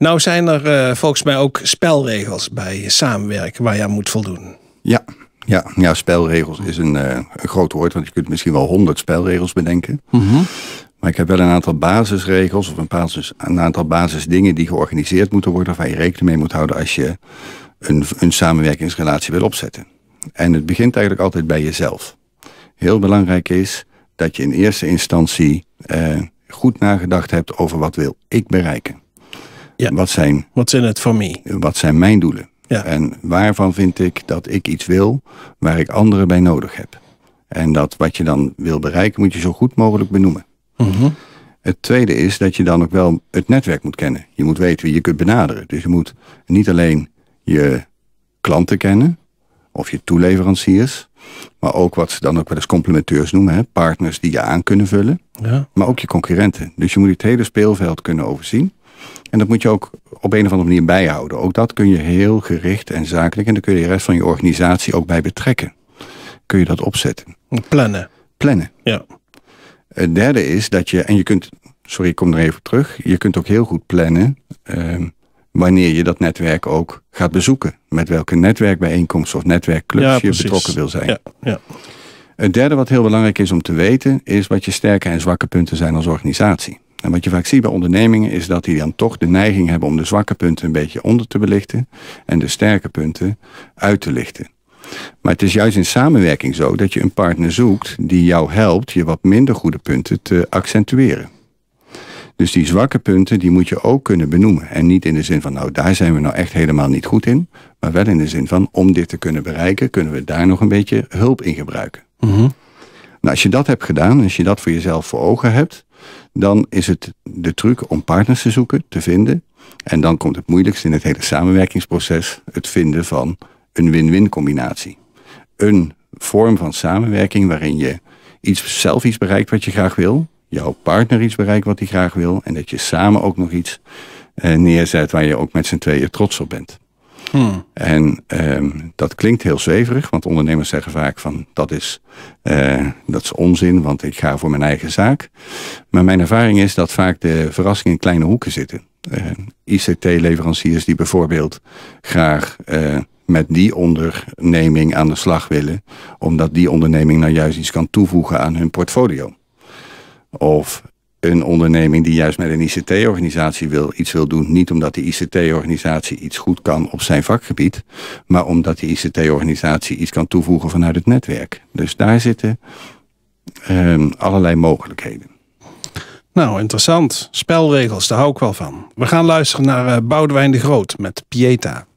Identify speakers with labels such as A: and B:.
A: Nou zijn er eh, volgens mij ook spelregels bij samenwerken waar je aan moet voldoen. Ja, ja, ja spelregels is een, eh, een, groot woord, want je kunt misschien wel honderd spelregels bedenken. Mhm. Maar ik heb wel een aantal basisregels of een, een aantal basisdingen die georganiseerd moeten worden, waar je rekening mee moet houden als je een, een samenwerkingsrelatie wil opzetten. En het begint eigenlijk altijd bij jezelf. Heel belangrijk is dat je in eerste instantie eh, goed nagedacht hebt over wat wil ik bereiken. Wat, zijn, het voor mij? Wat zijn mijn doelen? En waarvan vind ik dat ik iets wil waar ik anderen bij nodig heb? En dat wat je dan wil bereiken, moet je zo goed mogelijk benoemen. Mhm. Het tweede is dat je dan ook wel het netwerk moet kennen. Je moet weten wie je kunt benaderen. Dus je moet niet alleen je klanten kennen, of je toeleveranciers, maar ook wat ze dan ook wel eens complementeurs noemen, hè, partners die je aan kunnen vullen, ja. maar ook je concurrenten. Dus je moet het hele speelveld kunnen overzien. En dat moet je ook op een of andere manier bijhouden. Ook dat kun je heel gericht en zakelijk. En dan kun je de rest van je organisatie ook bij betrekken. Kun je dat opzetten. Plannen. Plannen. Ja. Het derde is dat je, en je kunt, sorry ik kom er even terug. Je kunt ook heel goed plannen ehm, wanneer je dat netwerk ook gaat bezoeken. Met welke netwerkbijeenkomsten of netwerkclubs je betrokken wil zijn. Ja, ja. Het derde wat heel belangrijk is om te weten, is wat je sterke en zwakke punten zijn als organisatie. En wat je vaak ziet bij ondernemingen is dat die dan toch de neiging hebben om de zwakke punten een beetje onder te belichten en de sterke punten uit te lichten. Maar het is juist in samenwerking zo dat je een partner zoekt die jou helpt je wat minder goede punten te accentueren. Dus die zwakke punten, die moet je ook kunnen benoemen. En niet in de zin van, nou daar zijn we nou echt helemaal niet goed in. Maar wel in de zin van, om dit te kunnen bereiken, kunnen we daar nog een beetje hulp in gebruiken. Mhm. Nou, als je dat hebt gedaan, als je dat voor jezelf voor ogen hebt, dan is het de truc om partners te zoeken, te vinden. En dan komt het moeilijkste in het hele samenwerkingsproces: het vinden van een win-win combinatie. Een vorm van samenwerking waarin je iets, zelf iets bereikt wat je graag wil, jouw partner iets bereikt wat hij graag wil, en dat je samen ook nog iets eh, neerzet waar je ook met z'n tweeën trots op bent. En ehm, dat klinkt heel zweverig, want ondernemers zeggen vaak van dat is, eh, dat is onzin, want ik ga voor mijn eigen zaak. Maar mijn ervaring is dat vaak de verrassingen in kleine hoeken zitten. Eh, ICT-leveranciers die bijvoorbeeld graag eh, met die onderneming aan de slag willen, omdat die onderneming nou juist iets kan toevoegen aan hun portfolio. Of een onderneming die juist met een ICT-organisatie wil, iets wil doen. Niet omdat de ICT-organisatie iets goed kan op zijn vakgebied, maar omdat die ICT-organisatie iets kan toevoegen vanuit het netwerk. Dus daar zitten ehm, allerlei mogelijkheden. Nou, interessant. Spelregels, daar hou ik wel van. We gaan luisteren naar eh, Boudewijn de Groot met Pieta.